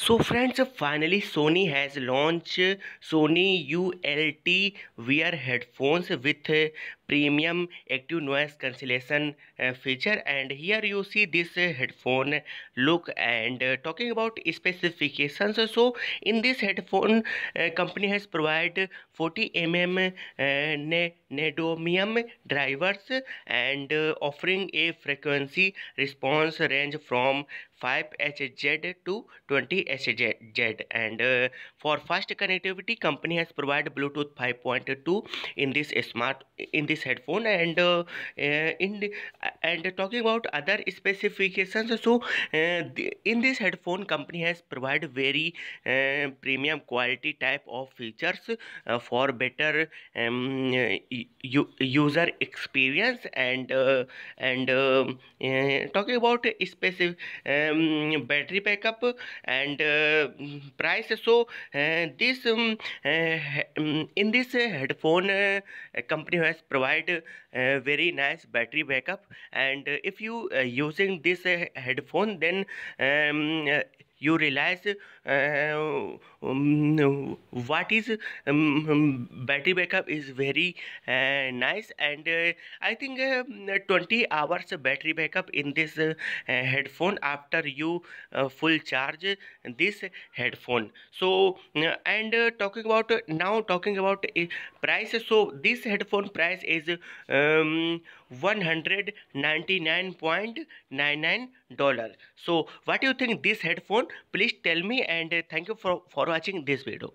so friends finally sony has launched sony ult VR headphones with uh, premium active noise cancellation uh, feature and here you see this uh, headphone look and talking about specifications so in this headphone company has provided 40 mm ne neodymium drivers and uh, offering a frequency response range from 5hz to 20hz and uh, for fast connectivity company has provided bluetooth 5.2 in this smart in this headphone and uh, uh, in and talking about other specifications so uh, in this headphone company has provided very premium quality type of features for better um, user experience and uh, and um, eh, talking about specific um, battery backup and uh, price so uh, this um, um, in this headphone company has provided very nice battery backup and if you using this headphone then um, you realize uh, um, what is um, um, battery backup is very uh, nice and uh, I think 20 hours battery backup in this headphone after you full charge this headphone so and talking about now talking about price so this headphone price is um, 199.99 dollar so what do you think this headphone please tell me and thank you for, for watching this video